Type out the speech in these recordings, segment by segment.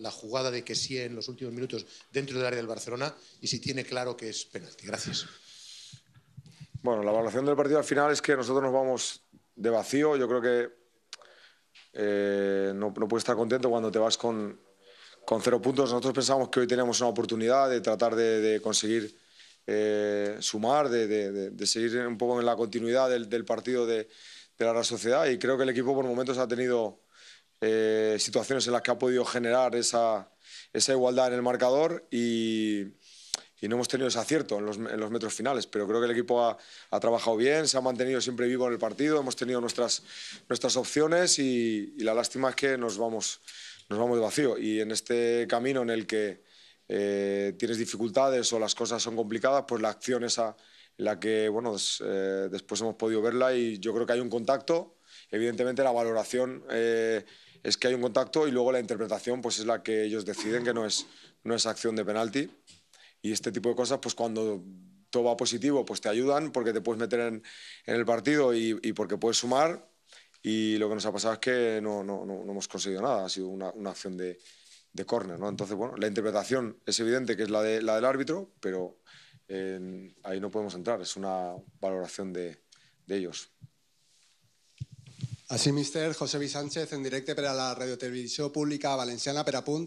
la jugada de que sí en los últimos minutos dentro del área del Barcelona y si tiene claro que es penalti. Gracias. Bueno, la evaluación del partido al final es que nosotros nos vamos de vacío. Yo creo que eh, no, no puedes estar contento cuando te vas con, con cero puntos. Nosotros pensamos que hoy tenemos una oportunidad de tratar de, conseguir eh, sumar, de, de, seguir un poco en la continuidad del, partido de, la Sociedad y creo que el equipo por momentos ha tenido eh, situaciones en las que ha podido generar esa, esa igualdad en el marcador y, no hemos tenido ese acierto en los, metros finales, pero creo que el equipo ha, ha, trabajado bien, se ha mantenido siempre vivo en el partido, hemos tenido nuestras, nuestras opciones y, la lástima es que nos vamos, nos vamos de vacío. Y en este camino en el que eh, tienes dificultades o las cosas son complicadas, pues la acción esa, la que bueno, eh, después hemos podido verla y yo creo que hay un contacto, evidentemente la valoración es que hay un contacto y luego la interpretación pues es la que ellos deciden, que no es, no es acción de penalti. Y este tipo de cosas, pues cuando todo va positivo, pues te ayudan porque te puedes meter en, el partido y, porque puedes sumar. Y lo que nos ha pasado es que no, no, no, hemos conseguido nada, ha sido una, una acción de, de córner. ¿no? Entonces, bueno, la interpretación es evidente que es la, de, la del árbitro, pero ahí no podemos entrar, es una valoración de, de ellos. Així, mister, José Sánchez, en directe per a la Radiotelevisió Pública Valenciana per a punt.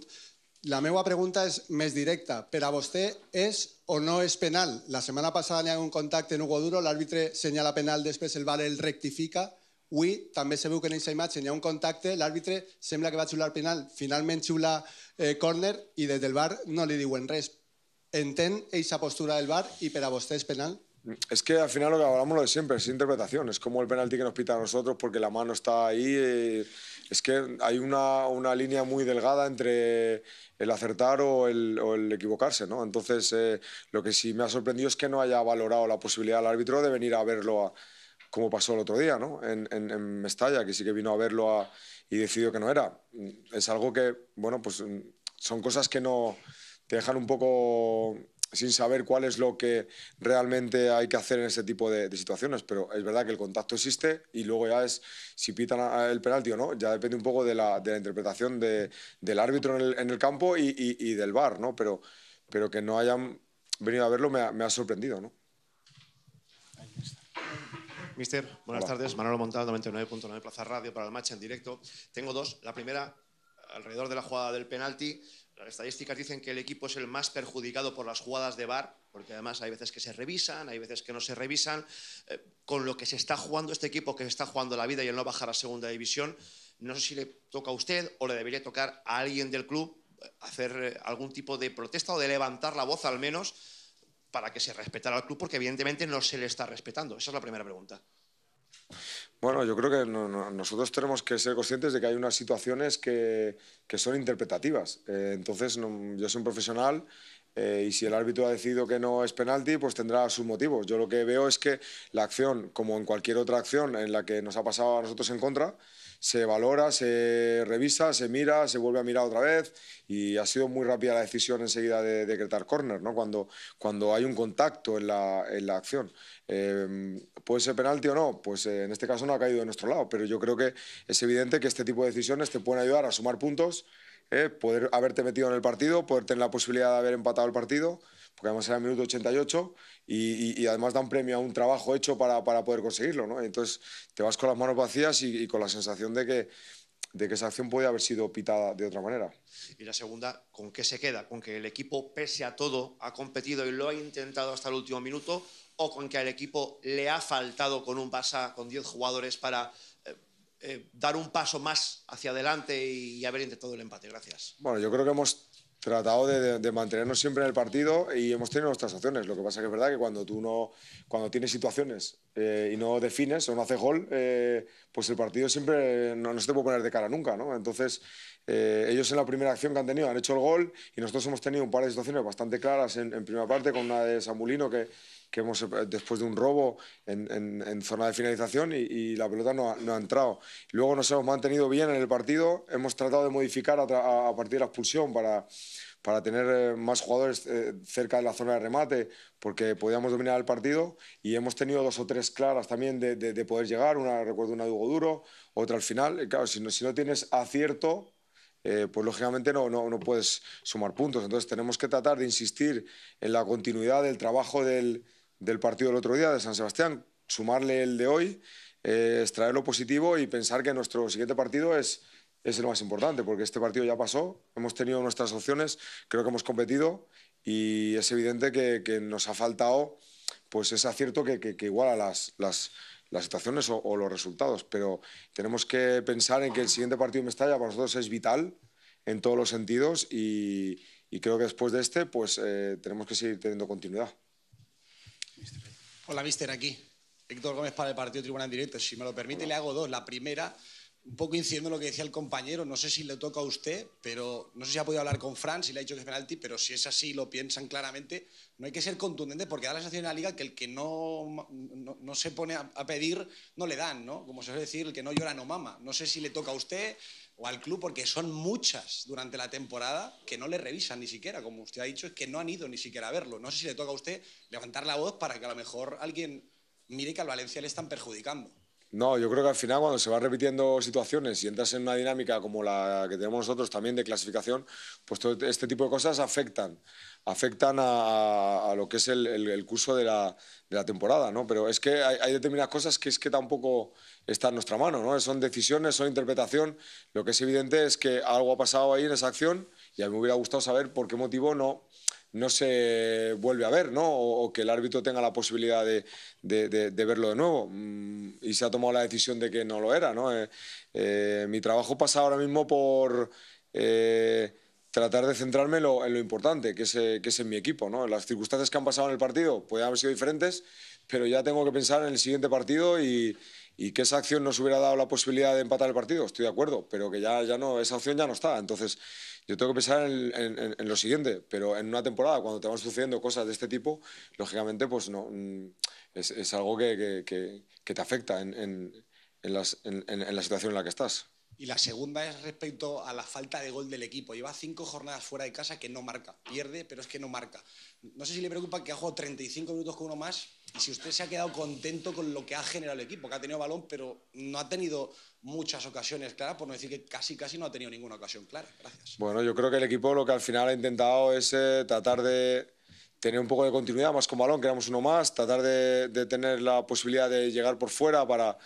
La meva pregunta és més directa. Per a vostè és o no és penal? La setmana passada n'hi ha un contacte en Hugo Duro, l'àrbitre senyala penal, després el VAR el rectifica. Avui també se veu que en aquesta imatge n'hi ha un contacte, l'àrbitre sembla que va xular penal, finalment xula eh, córner i des del VAR no li diuen res. Entén aquesta postura del VAR i per a vostè és penal? Es que al final lo que hablamos lo de siempre, es interpretación. Es como el penalti que nos pita a nosotros porque la mano está ahí. Eh, es que hay una, línea muy delgada entre el acertar o el, equivocarse, ¿no? Entonces, eh, lo que sí me ha sorprendido es que no haya valorado la posibilidad del árbitro de venir a verlo como pasó el otro día, ¿no? En, Mestalla, que sí que vino a verlo y decidió que no era. Es algo que, bueno, pues son cosas que no te dejan un poco sin saber cuál es lo que realmente hay que hacer en ese tipo de, situaciones, pero es verdad que el contacto existe y luego ya es si pitan el penalti o no, ya depende un poco de la, de la interpretación de, del árbitro en el, en el campo y, y, del bar, ¿no? Pero, pero que no hayan venido a verlo me ha, me ha sorprendido, ¿no? Mister, buenas tardes. Manolo Montal, 99.9 Plaza Radio para el match en directo. Tengo dos. La primera, alrededor de la jugada del penalti, las estadísticas dicen que el equipo es el más perjudicado por las jugadas de VAR, porque además hay veces que se revisan, hay veces que no se revisan. Eh, con lo que se está jugando este equipo, que se está jugando la vida y el no bajar a segunda división, no sé si le toca a usted o le debería tocar a alguien del club eh, hacer eh, algún tipo de protesta o de levantar la voz al menos para que se respetara al club, porque evidentemente no se le está respetando. Esa es la primera pregunta. Bueno, yo creo que nosotros tenemos que ser conscientes de que hay unas situaciones que, son interpretativas. Eh, entonces, yo soy un profesional eh, y si el árbitro ha decidido que no es penalti, pues tendrá sus motivos. Yo lo que veo es que la acción, como en cualquier otra acción en la que nos ha pasado a nosotros en contra, se valora, se revisa, se mira, se vuelve a mirar otra vez y ha sido muy rápida la decisión enseguida de decretar córner, cuando, hay un contacto en la, acción. Em, ¿Puede ser penalti o no? Pues eh, en este caso no ha caído de nuestro lado, pero yo creo que es evidente que este tipo de decisiones te pueden ayudar a sumar puntos, eh, poder haberte metido en el partido, poder tener la posibilidad de haber empatado el partido porque además era el minuto 88 y, y, y además da un premio a un trabajo hecho para, para, poder conseguirlo, ¿no? Entonces te vas con las manos vacías y, y con la sensación de que, de que esa acción puede haber sido pitada de otra manera. Y la segunda, ¿con qué se queda? ¿Con que el equipo, pese a todo, ha competido y lo ha intentado hasta el último minuto? ¿O con que al equipo le ha faltado con un pasa con 10 jugadores, para eh, eh, dar un paso más hacia adelante y haber intentado el empate? Gracias. Bueno, yo creo que hemos tratado de, mantenernos siempre en el partido y hemos tenido nuestras acciones. Lo que pasa que es verdad que cuando tú no, cuando tienes situaciones eh, y no defines o no haces gol, eh, pues el partido siempre no, se te puede poner de cara nunca, Entonces, eh, ellos en la primera acción que han tenido han hecho el gol y nosotros hemos tenido un par de situaciones bastante claras en, en primera parte con una de Samulino que, que hemos, eh, después de un robo en, zona de finalización y, la pelota no ha, entrado. Luego nos hemos mantenido bien en el partido, hemos tratado de modificar a, partir de la expulsión para, para tener eh, más jugadores eh, cerca de la zona de remate, porque podíamos dominar el partido y hemos tenido dos o tres claras también de, poder llegar, una recuerdo una de Hugo Duro, otra al final. Claro, si no, si no tienes acierto, pues lógicamente no, no, no, puedes sumar puntos. Entonces tenemos que tratar de insistir en la continuidad del trabajo del, del partido del otro día de San Sebastián, sumarle el de hoy, eh, extraer lo positivo y pensar que nuestro siguiente partido es, es el más importante, porque este partido ya pasó, hemos tenido nuestras opciones, creo que hemos competido y es evidente que, nos ha faltado pues ese acierto que, iguala las, situaciones o, los resultados, pero tenemos que pensar en que el siguiente partido en Mestalla para nosotros es vital en todos los sentidos y, creo que después de este pues eh, tenemos que seguir teniendo continuidad. Hola, mister, aquí. Héctor Gómez para el partido Tribunal Directo. Si me lo permite, le hago dos. La primera, un poco incidiendo lo que decía el compañero, no sé si le toca a usted, pero no sé si ha podido hablar con Fran, si le ha dicho que es penalti, pero si es así lo piensan claramente, no hay que ser contundente porque da la sensación en la liga que el que no, no, se pone a, a, pedir no le dan, ¿no? Como se suele decir, el que no llora no mama. No sé si le toca a usted, o al club, porque son muchas durante la temporada que no le revisan ni siquiera, como usted ha dicho, es que no han ido ni siquiera a verlo. No sé si le toca a usted levantar la voz para que a lo mejor alguien mire que al Valencia le están perjudicando. No, yo creo que al final cuando se van repitiendo situaciones y entras en una dinámica como la que tenemos nosotros también de clasificación, pues este tipo de cosas afectan, afectan a, lo que es el, curso de la, temporada, ¿no? Pero es que hay, hay, determinadas cosas que es que tampoco está en nuestra mano, ¿no? Son decisiones, son interpretación. Lo que es evidente es que algo ha pasado ahí en esa acción y a mí me hubiera gustado saber por qué motivo no no se vuelve a ver, ¿no? O, que el árbitro tenga la posibilidad de, verlo de nuevo. Mm, y se ha tomado la decisión de que no lo era, ¿no? Eh, eh, mi trabajo pasa ahora mismo por eh, tratar de centrarme en lo, importante, que es, en mi equipo, ¿no? Las circunstancias que han pasado en el partido pueden haber sido diferentes, pero ya tengo que pensar en el siguiente partido y y que esa acción nos hubiera dado la posibilidad de empatar el partido, estoy de acuerdo, pero que ya, ya no, esa opción ya no está. Entonces, yo tengo que pensar en, lo siguiente, pero en una temporada, cuando te van sucediendo cosas de este tipo, lógicamente, pues no, mm, es, algo que, que, te afecta en, las, en la situación en la que estás. Y la segunda es respecto a la falta de gol del equipo. Lleva cinco jornadas fuera de casa que no marca. Pierde, pero es que no marca. No sé si le preocupa que ha jugado 35 minutos con uno más, si usted se ha quedado contento con lo que ha generado el equipo, que ha tenido balón, pero no ha tenido muchas ocasiones claras, por no decir que casi casi no ha tenido ninguna ocasión clara. Gracias. Bueno, yo creo que el equipo lo que al final ha intentado es eh, tratar de tener un poco de continuidad, más con balón, éramos uno más, tratar de, de, tener la posibilidad de llegar por fuera para,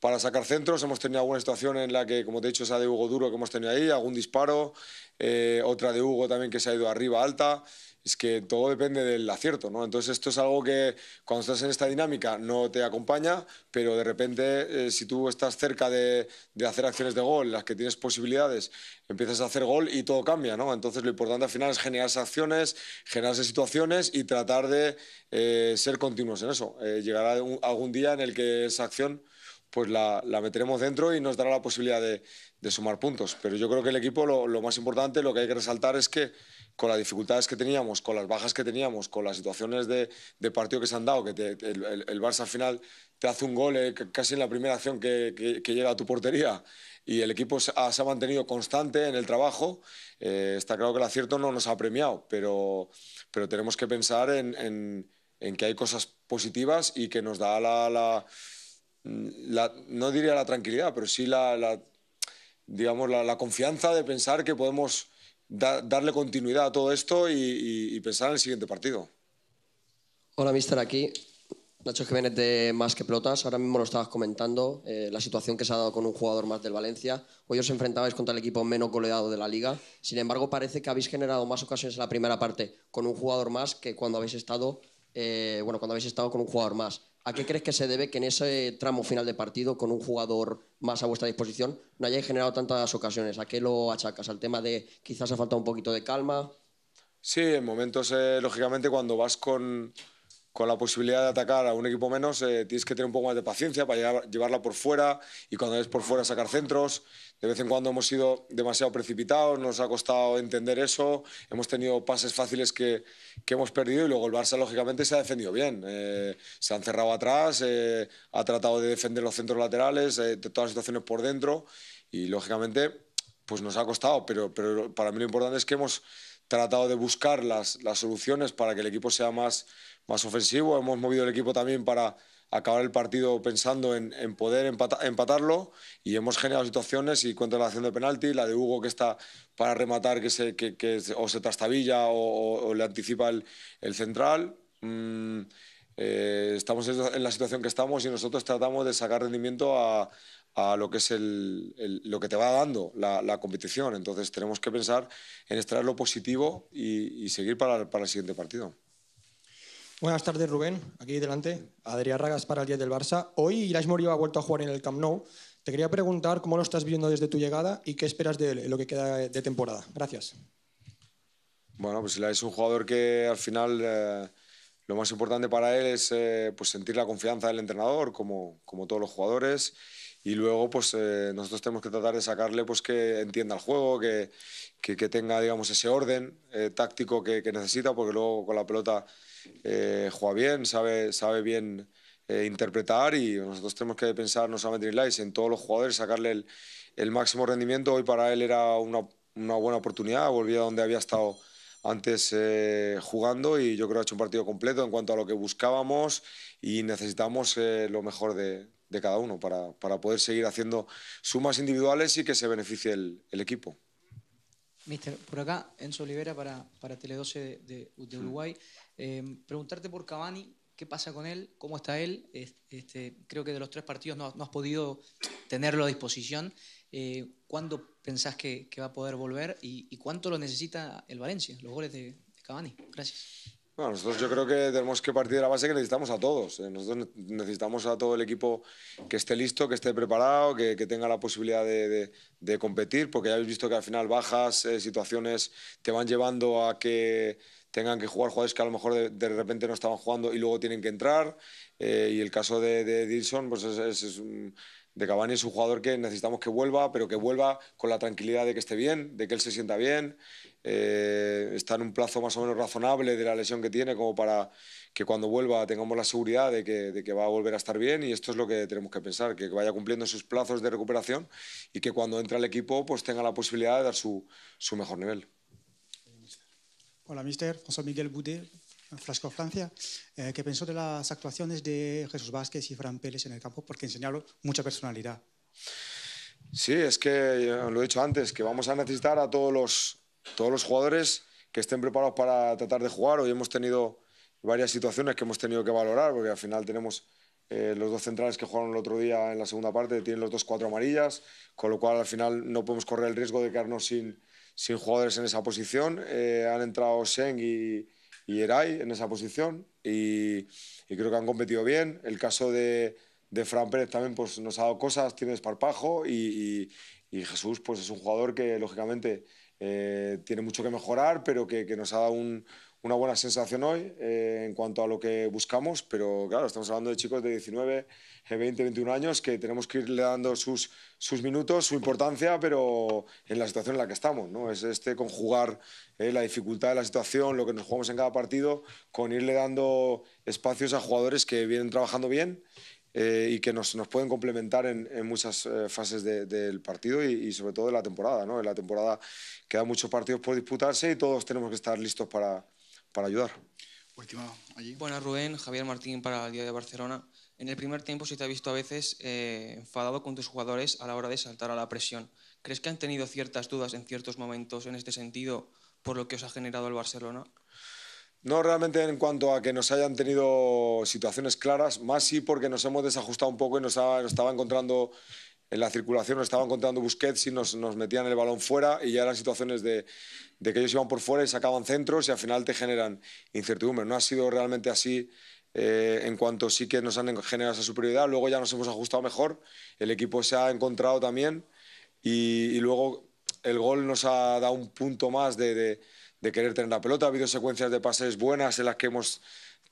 para sacar centros. Hemos tenido alguna situación en la que, como te he dicho, esa de Hugo Duro que hemos tenido ahí, algún disparo, eh, otra de Hugo también que se ha ido arriba alta es que todo depende del acierto, ¿no? Entonces esto es algo que cuando estás en esta dinámica no te acompaña, pero de repente eh, si tú estás cerca de, hacer acciones de gol, las que tienes posibilidades, empiezas a hacer gol y todo cambia, ¿no? Entonces lo importante al final es generarse acciones, generarse situaciones y tratar de eh, ser continuos en eso. Eh, llegará algún día en el que esa acción pues la, la, meteremos dentro y nos dará la posibilidad de, de sumar puntos. Pero yo creo que el equipo lo, lo, más importante, lo que hay que resaltar es que con las dificultades que teníamos, con las bajas que teníamos, con las situaciones de, de partido que se han dado, que el, el, Barça al final te hace un gol eh, casi en la primera acción que, llega a tu portería y el equipo se ha, mantenido constante en el trabajo, eh, está claro que el acierto no nos ha premiado, pero, pero tenemos que pensar en, en, que hay cosas positivas y que nos da la no diría la tranquilidad, pero sí la, digamos, la, confianza de pensar que podemos darle continuidad a todo esto y, pensar en el siguiente partido. Hola, mister, aquí. Nacho Jiménez de Más que Plotas. Ahora mismo lo estabas comentando, eh, la situación que se ha dado con un jugador más del Valencia. Hoy os enfrentabais contra el equipo menos goleado de la liga. Sin embargo, parece que habéis generado más ocasiones en la primera parte con un jugador más que cuando habéis estado, eh, bueno, cuando habéis estado con un jugador más. ¿A qué crees que se debe que en ese tramo final de partido, con un jugador más a vuestra disposición, no hayáis generado tantas ocasiones? ¿A qué lo achacas? ¿Al tema de quizás ha faltado un poquito de calma? Sí, en momentos, eh, lógicamente, cuando vas con con la posibilidad de atacar a un equipo menos, eh, tienes que tener un poco más de paciencia para llevarla por fuera y cuando es por fuera sacar centros. De vez en cuando hemos sido demasiado precipitados, nos ha costado entender eso, hemos tenido pases fáciles que, que hemos perdido y luego el Barça lógicamente se ha defendido bien. Eh, se han cerrado atrás, eh, ha tratado de defender los centros laterales, de todas las situaciones por dentro y lógicamente pues nos ha costado, pero, pero para mí lo importante es que hemos tratado de buscar las, las soluciones para que el equipo sea más más ofensivo. Hemos movido el equipo también para acabar el partido pensando en, poder empatarlo y hemos generado situaciones y cuenta la acción de penalti, la de Hugo que está para rematar que se, que, o se trastabilla o, le anticipa el, central. Mm, eh, estamos en la situación que estamos y nosotros tratamos de sacar rendimiento a, a lo que es el, lo que te va dando la, competición. Entonces tenemos que pensar en extraer lo positivo y, y seguir para, para el siguiente partido. Buenas tardes, Rubén. Aquí delante, Adrián Ragas para el 10 del Barça. Hoy Ilash Morio ha vuelto a jugar en el Camp Nou. Te quería preguntar cómo lo estás viendo desde tu llegada y qué esperas de él en lo que queda de temporada. Gracias. Bueno, pues Ilaís es un jugador que al final eh, lo más importante para él es eh, pues sentir la confianza del entrenador, como, como todos los jugadores y luego pues eh, nosotros tenemos que tratar de sacarle pues que entienda el juego, que, que, tenga digamos ese orden eh, táctico que, necesita porque luego con la pelota eh, juega bien, sabe, sabe bien interpretar y nosotros tenemos que pensar no solamente en Lice, en todos los jugadores, sacarle el, máximo rendimiento. Hoy para él era una, una buena oportunidad, volvía donde había estado antes jugando y yo creo que ha hecho un partido completo en cuanto a lo que buscábamos y necesitamos lo mejor de, de cada uno para, poder seguir haciendo sumas individuales y que se beneficie el, equipo. Mister, por acá, Enzo Olivera para, Tele12 de, Uruguay. Em, preguntarte por Cavani, ¿qué pasa con él? ¿Cómo está él? Este, creo que de los tres partidos no, has podido tenerlo a disposición. Eh, ¿Cuándo pensás que, va a poder volver y, cuánto lo necesita el Valencia, los goles de, de Cavani? Gracias. Bueno, nosotros yo creo que tenemos que partir de la base que necesitamos a todos. Eh, nosotros necesitamos a todo el equipo que esté listo, que esté preparado, que, que tenga la posibilidad de, competir, porque ya habéis visto que al final bajas, eh, situaciones te van llevando a que tengan que jugar jugadores que a lo mejor de, repente no estaban jugando y luego tienen que entrar. Eh, y el caso de, de Dilson pues es, es, un, de Cavani es un jugador que necesitamos que vuelva, pero que vuelva con la tranquilidad de que esté bien, de que él se sienta bien, eh, está en un plazo más o menos razonable de la lesión que tiene como para que cuando vuelva tengamos la seguridad de que, va a volver a estar bien y esto es lo que tenemos que pensar, que vaya cumpliendo sus plazos de recuperación y que cuando entre al equipo pues tenga la posibilidad de dar su, mejor nivel. Hola, mister. François Miguel Boudet, Flasco Francia, ¿qué eh, que pensó de las actuaciones de Jesús Vázquez y Fran Pérez en el campo porque enseñaron mucha personalidad. Sí, es que lo he dicho antes, que vamos a necesitar a todos los, todos los jugadores que estén preparados para tratar de jugar. Hoy hemos tenido varias situaciones que hemos tenido que valorar, porque al final tenemos eh, los dos centrales que jugaron el otro día en la segunda parte, tienen los dos cuatro amarillas, con lo cual al final no podemos correr el riesgo de quedarnos sin, sin jugadores en esa posición. Eh, han entrado Seng y, y Eray en esa posición y, creo que han competido bien. El caso de, Fran Pérez también pues, nos ha dado cosas, tiene esparpajo y, Jesús pues, es un jugador que lógicamente eh, tiene mucho que mejorar, pero que nos ha dado un, una buena sensación hoy eh, en cuanto a lo que buscamos, pero claro, estamos hablando de chicos de 19, 20, 21 años que tenemos que irle dando sus, minutos, su importancia, pero en la situación en la que estamos, ¿no? Es este conjugar eh, la dificultad de la situación, lo que nos jugamos en cada partido, con irle dando espacios a jugadores que vienen trabajando bien eh, y que nos, nos, pueden complementar en, muchas fases del partido y, sobre todo de la temporada. ¿no? En la temporada quedan muchos partidos por disputarse y todos tenemos que estar listos para, para ayudar. Buenas allí. Bueno, Rubén, Javier Martín para el Día de Barcelona. En el primer tiempo se te ha visto a veces eh, enfadado con tus jugadores a la hora de saltar a la presión. ¿Crees que han tenido ciertas dudas en ciertos momentos en este sentido por lo que os ha generado el Barcelona? No, realmente en cuanto a que nos hayan tenido situaciones claras, más sí porque nos hemos desajustado un poco y nos estaba encontrando en la circulación nos estaban contando Busquets y nos, nos metían el balón fuera y ya eran situaciones de, que ellos iban por fuera y sacaban centros y al final te generan incertidumbre. No ha sido realmente así eh, en cuanto sí que nos han generado esa superioridad. Luego ya nos hemos ajustado mejor, el equipo se ha encontrado también y, luego el gol nos ha dado un punto más de, de querer tener la pelota. Ha habido secuencias de pases buenas en las que hemos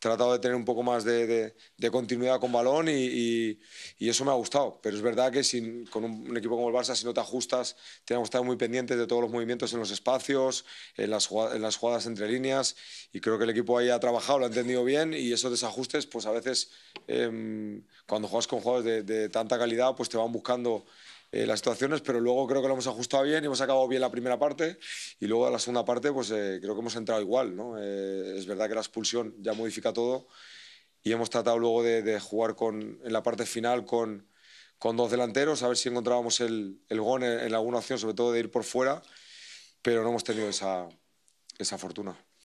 tratado de tener un poco más de, continuidad con balón y, eso me ha gustado. Pero es verdad que sin, con un, equipo como el Barça, si no te ajustas, tenemos que estar muy pendientes de todos los movimientos en los espacios, en las, en las jugadas entre líneas. Y creo que el equipo ahí ha trabajado, lo ha entendido bien y esos desajustes, pues a veces em, cuando juegas con jugadores de, de tanta calidad, pues te van buscando eh, las situaciones, pero luego creo que lo hemos ajustado bien y hemos acabado bien la primera parte y luego la segunda parte pues eh, creo que hemos entrado igual, eh, es verdad que la expulsión ya modifica todo y hemos tratado luego de, jugar con, en la parte final con, con dos delanteros, a ver si encontrábamos el, el gol en, alguna opción, sobre todo de ir por fuera, pero no hemos tenido esa fortuna.